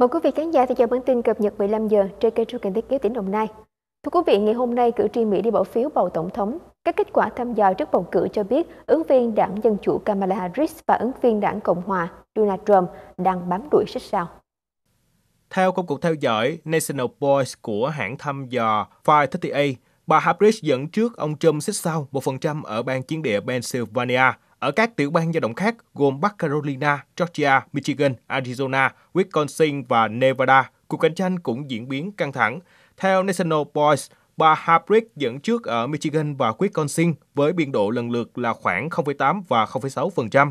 Mời quý vị khán giả theo dõi bản tin cập nhật 15 giờ trên kênh truyền hình thiết kế tỉnh Đồng Nai. Thưa quý vị, ngày hôm nay cử tri Mỹ đi bỏ phiếu bầu tổng thống. Các kết quả thăm dò trước bầu cử cho biết ứng viên đảng Dân Chủ Kamala Harris và ứng viên đảng Cộng Hòa Donald Trump đang bám đuổi sát sao. Theo công cụ theo dõi National Polls của hãng thăm dò 538, bà Harris dẫn trước ông Trump xích sao 1% ở bang chiến địa Pennsylvania – ở các tiểu bang dao động khác gồm Bắc Carolina, Georgia, Michigan, Arizona, Wisconsin và Nevada, cuộc cạnh tranh cũng diễn biến căng thẳng. Theo National Polls, bà Habrick dẫn trước ở Michigan và Wisconsin với biên độ lần lượt là khoảng 0,8 và 0,6%.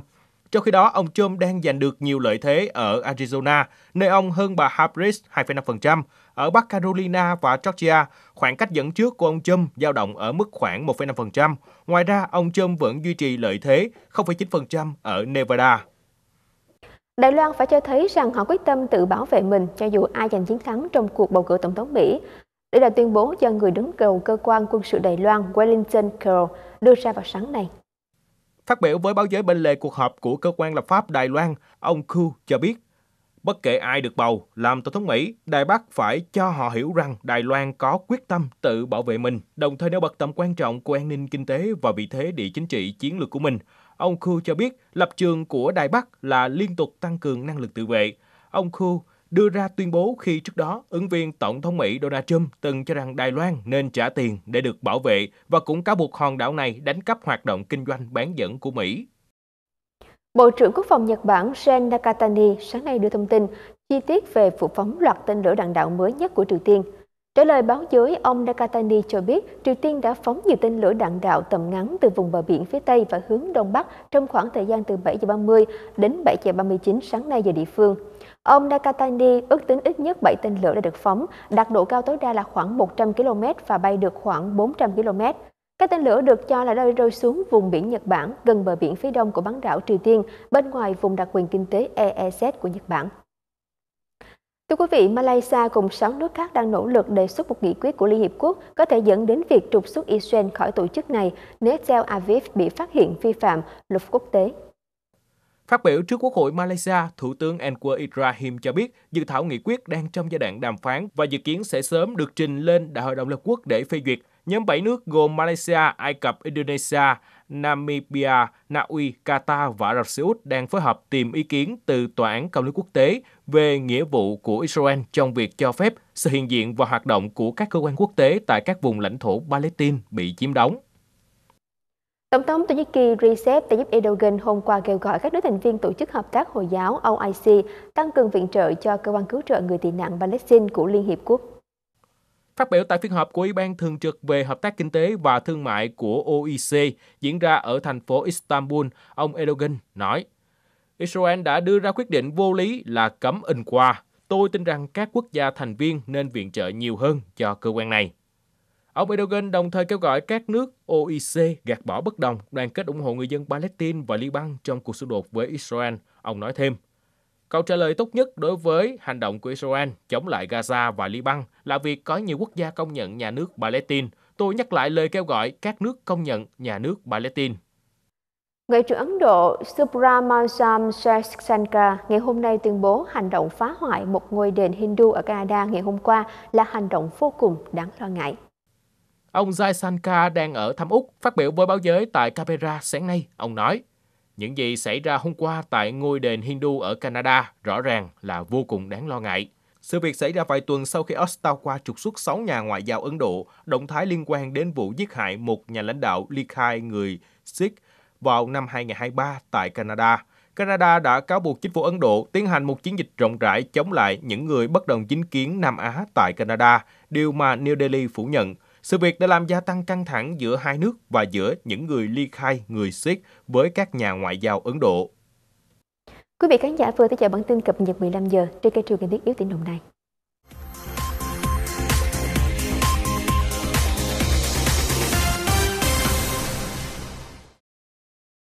Trong khi đó, ông Trump đang giành được nhiều lợi thế ở Arizona, nơi ông hơn bà Harris 2,5%, ở Bắc Carolina và Georgia, khoảng cách dẫn trước của ông Trump dao động ở mức khoảng 1,5%. Ngoài ra, ông Trump vẫn duy trì lợi thế 0,9% ở Nevada. Đài Loan phải cho thấy rằng họ quyết tâm tự bảo vệ mình cho dù ai giành chiến thắng trong cuộc bầu cử tổng thống Mỹ. Đây là tuyên bố do người đứng đầu cơ quan quân sự Đài Loan Wellington Carroll đưa ra vào sáng nay. Phát biểu với báo giới bên lề cuộc họp của cơ quan lập pháp Đài Loan, ông Ku cho biết Bất kể ai được bầu làm Tổng thống Mỹ, Đài Bắc phải cho họ hiểu rằng Đài Loan có quyết tâm tự bảo vệ mình, đồng thời nêu bật tầm quan trọng của an ninh kinh tế và vị thế địa chính trị chiến lược của mình. Ông Khu cho biết lập trường của Đài Bắc là liên tục tăng cường năng lực tự vệ. Ông Khu đưa ra tuyên bố khi trước đó ứng viên Tổng thống Mỹ Donald Trump từng cho rằng Đài Loan nên trả tiền để được bảo vệ và cũng cáo buộc hòn đảo này đánh cắp hoạt động kinh doanh bán dẫn của Mỹ. Bộ trưởng Quốc phòng Nhật Bản Shen Nakatani sáng nay đưa thông tin chi tiết về vụ phóng loạt tên lửa đạn đạo mới nhất của Triều Tiên. Trả lời báo giới, ông Nakatani cho biết Triều Tiên đã phóng nhiều tên lửa đạn đạo tầm ngắn từ vùng bờ biển phía Tây và hướng Đông Bắc trong khoảng thời gian từ 7h30 đến 7h39 sáng nay giờ địa phương. Ông Nakatani ước tính ít nhất 7 tên lửa đã được phóng, đạt độ cao tối đa là khoảng 100 km và bay được khoảng 400 km. Các tên lửa được cho là đã rơi xuống vùng biển Nhật Bản, gần bờ biển phía đông của bán đảo Triều Tiên, bên ngoài vùng đặc quyền kinh tế EEZ của Nhật Bản. Thưa quý vị, Malaysia cùng 6 nước khác đang nỗ lực đề xuất một nghị quyết của Liên Hiệp Quốc có thể dẫn đến việc trục xuất Israel khỏi tổ chức này nếu Tel Aviv bị phát hiện vi phạm luật quốc tế. Phát biểu trước Quốc hội Malaysia, Thủ tướng Anwar Ibrahim cho biết dự thảo nghị quyết đang trong giai đoạn đàm phán và dự kiến sẽ sớm được trình lên Đại hội đồng Liên Quốc để phê duyệt. Nhóm 7 nước gồm Malaysia, Ai Cập, Indonesia, Namibia, Na Uy, Qatar và Ả Rập Xê Út đang phối hợp tìm ý kiến từ Tòa án Công lý Quốc tế về nghĩa vụ của Israel trong việc cho phép sự hiện diện và hoạt động của các cơ quan quốc tế tại các vùng lãnh thổ Palestine bị chiếm đóng. Tổng thống Thổ Nhĩ Kỳ Recep Tayyip Erdogan hôm qua kêu gọi các nước thành viên Tổ chức Hợp tác Hồi giáo OIC tăng cường viện trợ cho cơ quan cứu trợ người tị nạn Palestine của Liên Hiệp Quốc. Phát biểu tại phiên họp của Ủy ban Thường trực về Hợp tác Kinh tế và Thương mại của OIC e diễn ra ở thành phố Istanbul, ông Erdogan nói, Israel đã đưa ra quyết định vô lý là cấm in qua. Tôi tin rằng các quốc gia thành viên nên viện trợ nhiều hơn cho cơ quan này. Ông Erdogan đồng thời kêu gọi các nước OIC e gạt bỏ bất đồng, đoàn kết ủng hộ người dân Palestine và Liban trong cuộc xung đột với Israel. Ông nói thêm, Câu trả lời tốt nhất đối với hành động của Israel chống lại Gaza và Liban là việc có nhiều quốc gia công nhận nhà nước Palestine. Tôi nhắc lại lời kêu gọi các nước công nhận nhà nước Palestine. Ngoại trưởng Ấn Độ Subramanyam Jaishankar ngày hôm nay tuyên bố hành động phá hoại một ngôi đền Hindu ở Canada ngày hôm qua là hành động vô cùng đáng lo ngại. Ông Jaishankar đang ở thăm Úc, phát biểu với báo giới tại Canberra sáng nay. Ông nói, những gì xảy ra hôm qua tại ngôi đền Hindu ở Canada rõ ràng là vô cùng đáng lo ngại. Sự việc xảy ra vài tuần sau khi Ottawa trục xuất 6 nhà ngoại giao Ấn Độ, động thái liên quan đến vụ giết hại một nhà lãnh đạo ly khai người Sikh vào năm 2023 tại Canada. Canada đã cáo buộc chính phủ Ấn Độ tiến hành một chiến dịch rộng rãi chống lại những người bất đồng chính kiến Nam Á tại Canada, điều mà New Delhi phủ nhận. Sự việc đã làm gia tăng căng thẳng giữa hai nước và giữa những người ly khai người Siết với các nhà ngoại giao Ấn Độ. Quý vị khán giả vừa theo dõi bản tin cập nhật 15 giờ trên kênh truyền hình thiết yếu tỉnh Đồng Nai.